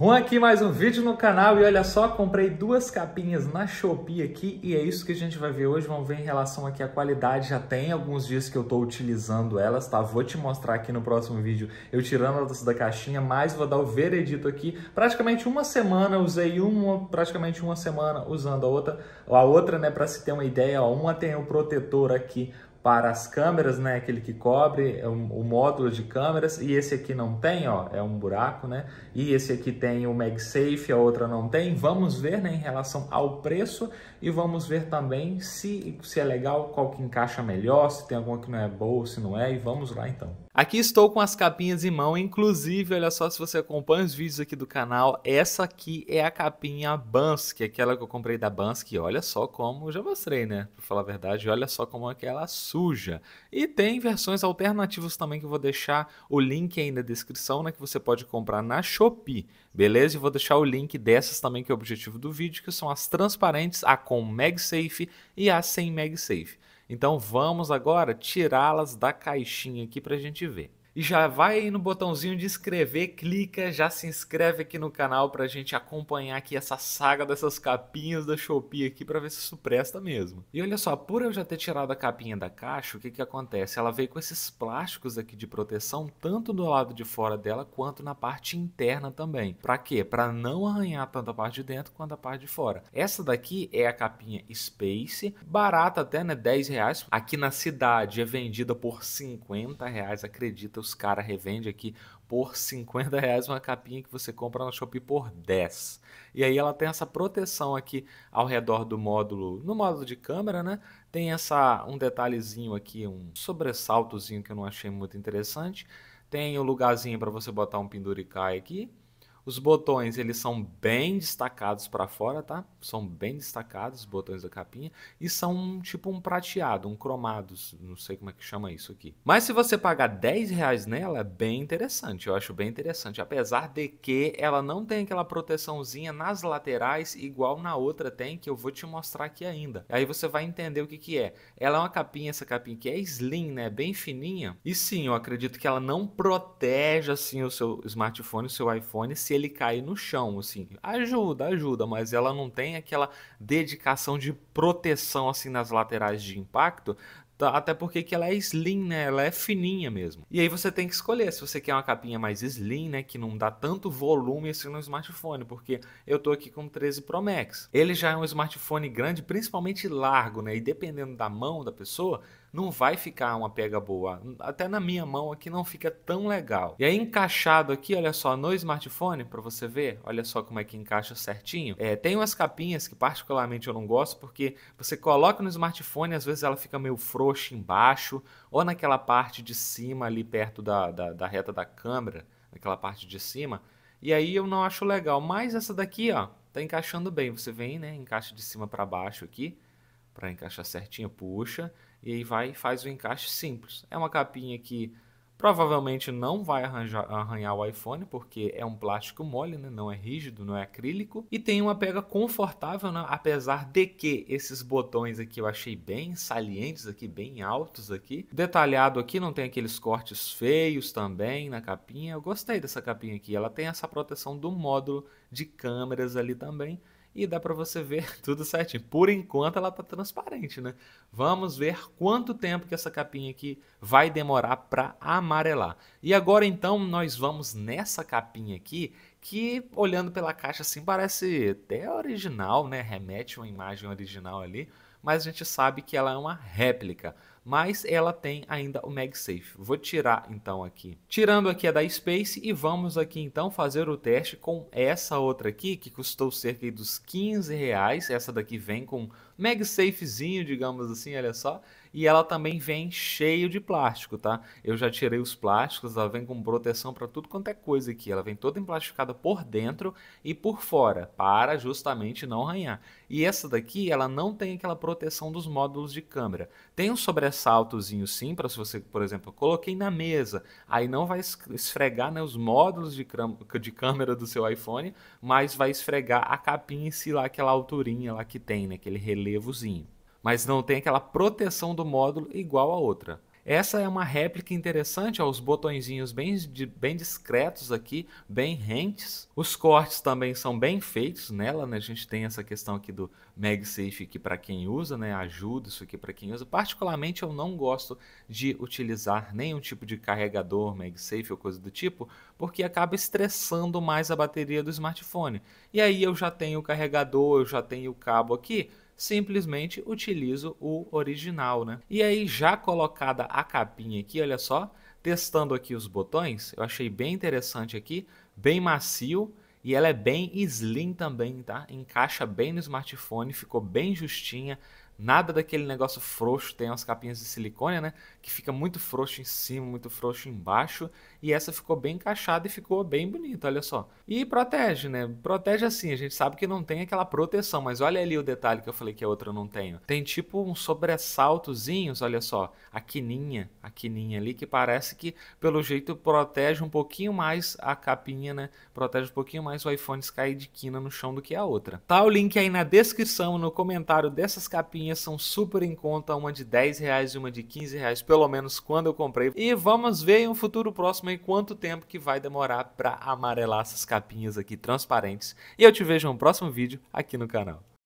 Juan aqui, mais um vídeo no canal e olha só, comprei duas capinhas na Shopee aqui e é isso que a gente vai ver hoje, vamos ver em relação aqui à qualidade, já tem alguns dias que eu estou utilizando elas, tá? Vou te mostrar aqui no próximo vídeo eu tirando elas da caixinha, mas vou dar o veredito aqui, praticamente uma semana usei uma, praticamente uma semana usando a outra, a outra né, para se ter uma ideia, ó, uma tem o um protetor aqui para as câmeras, né? Aquele que cobre é o módulo de câmeras e esse aqui não tem, ó, é um buraco, né? E esse aqui tem o MagSafe, a outra não tem. Vamos ver, né, em relação ao preço e vamos ver também se se é legal, qual que encaixa melhor, se tem alguma que não é boa, se não é, e vamos lá então. Aqui estou com as capinhas em mão, inclusive, olha só se você acompanha os vídeos aqui do canal, essa aqui é a capinha Bansk, aquela que eu comprei da Bansk, olha só como, já mostrei, né, pra falar a verdade, olha só como é que ela suja. E tem versões alternativas também que eu vou deixar o link aí na descrição, né, que você pode comprar na Shopee, beleza? E vou deixar o link dessas também que é o objetivo do vídeo, que são as transparentes, a com MagSafe e a sem MagSafe. Então vamos agora tirá-las da caixinha aqui para a gente ver. E já vai no botãozinho de inscrever, clica, já se inscreve aqui no canal pra gente acompanhar aqui essa saga dessas capinhas da Shopee aqui pra ver se isso presta mesmo. E olha só, por eu já ter tirado a capinha da caixa, o que que acontece? Ela veio com esses plásticos aqui de proteção, tanto do lado de fora dela, quanto na parte interna também. Pra quê? Pra não arranhar tanto a parte de dentro quanto a parte de fora. Essa daqui é a capinha Space, barata até, né, 10 reais. Aqui na cidade é vendida por 50 reais, acredita os caras revende aqui por 50 reais uma capinha que você compra na Shopee por 10. E aí ela tem essa proteção aqui ao redor do módulo, no módulo de câmera, né? Tem essa um detalhezinho aqui, um sobressaltozinho que eu não achei muito interessante. Tem o um lugarzinho para você botar um penduricai aqui. Os botões, eles são bem destacados para fora, tá? São bem destacados os botões da capinha e são tipo um prateado, um cromado não sei como é que chama isso aqui. Mas se você pagar 10 reais nela, é bem interessante, eu acho bem interessante, apesar de que ela não tem aquela proteçãozinha nas laterais igual na outra tem, que eu vou te mostrar aqui ainda. Aí você vai entender o que que é. Ela é uma capinha, essa capinha que é slim, né? É bem fininha. E sim, eu acredito que ela não protege assim o seu smartphone, o seu iPhone, se ele cai no chão, assim. Ajuda, ajuda, mas ela não tem aquela dedicação de proteção, assim, nas laterais de impacto. Tá, até porque que ela é slim, né? Ela é fininha mesmo. E aí você tem que escolher se você quer uma capinha mais slim, né? Que não dá tanto volume assim no smartphone. Porque eu tô aqui com o 13 Pro Max. Ele já é um smartphone grande, principalmente largo, né? E dependendo da mão da pessoa, não vai ficar uma pega boa. Até na minha mão aqui não fica tão legal. E aí encaixado aqui, olha só, no smartphone, para você ver, olha só como é que encaixa certinho. É, tem umas capinhas que particularmente eu não gosto porque você coloca no smartphone, às vezes ela fica meio frouxa embaixo ou naquela parte de cima ali perto da, da, da reta da câmera, naquela parte de cima. E aí eu não acho legal, mas essa daqui, ó, tá encaixando bem. Você vem, né, encaixa de cima para baixo aqui para encaixar certinho, puxa e aí vai e faz o encaixe simples. É uma capinha que provavelmente não vai arranjar, arranhar o iPhone, porque é um plástico mole, né? não é rígido, não é acrílico. E tem uma pega confortável, né? apesar de que esses botões aqui eu achei bem salientes aqui, bem altos aqui. Detalhado aqui, não tem aqueles cortes feios também na capinha. Eu gostei dessa capinha aqui, ela tem essa proteção do módulo de câmeras ali também e dá para você ver tudo certinho. Por enquanto ela tá transparente, né? Vamos ver quanto tempo que essa capinha aqui vai demorar para amarelar. E agora então nós vamos nessa capinha aqui, que olhando pela caixa assim parece até original, né? Remete a uma imagem original ali, mas a gente sabe que ela é uma réplica mas ela tem ainda o MagSafe. Vou tirar então aqui. Tirando aqui a da Space e vamos aqui então fazer o teste com essa outra aqui que custou cerca dos 15 reais. Essa daqui vem com MagSafezinho, digamos assim, olha só. E ela também vem cheio de plástico, tá? Eu já tirei os plásticos, ela vem com proteção para tudo quanto é coisa aqui. Ela vem toda emplastificada por dentro e por fora, para justamente não arranhar. E essa daqui, ela não tem aquela proteção dos módulos de câmera. Tem um sobressaltozinho sim, para se você, por exemplo, coloquei na mesa, aí não vai esfregar né, os módulos de, de câmera do seu iPhone, mas vai esfregar a capinha em si lá, aquela alturinha lá que tem, né? Aquele relevo relevozinho, mas não tem aquela proteção do módulo igual à outra. Essa é uma réplica interessante os botõezinhos bem, bem discretos aqui, bem rentes. Os cortes também são bem feitos nela, né? A gente tem essa questão aqui do MagSafe aqui para quem usa, né? Ajuda isso aqui para quem usa. Particularmente eu não gosto de utilizar nenhum tipo de carregador MagSafe ou coisa do tipo, porque acaba estressando mais a bateria do smartphone. E aí eu já tenho o carregador, eu já tenho o cabo aqui, simplesmente utilizo o original, né? E aí já colocada a capinha aqui, olha só, testando aqui os botões, eu achei bem interessante aqui, bem macio e ela é bem slim também, tá? Encaixa bem no smartphone, ficou bem justinha, Nada daquele negócio frouxo, tem umas capinhas de silicone, né? Que fica muito frouxo em cima, muito frouxo embaixo. E essa ficou bem encaixada e ficou bem bonita, olha só. E protege, né? Protege assim, a gente sabe que não tem aquela proteção, mas olha ali o detalhe que eu falei que a outra não tem. Tem tipo uns sobressaltozinhos, olha só. A quininha, a quininha ali, que parece que pelo jeito protege um pouquinho mais a capinha, né? Protege um pouquinho mais o iPhone cair de quina no chão do que a outra. Tá o link aí na descrição, no comentário dessas capinhas minhas são super em conta, uma de 10 reais e uma de 15 reais, pelo menos quando eu comprei. E vamos ver em um futuro próximo aí quanto tempo que vai demorar para amarelar essas capinhas aqui transparentes. E eu te vejo no próximo vídeo aqui no canal.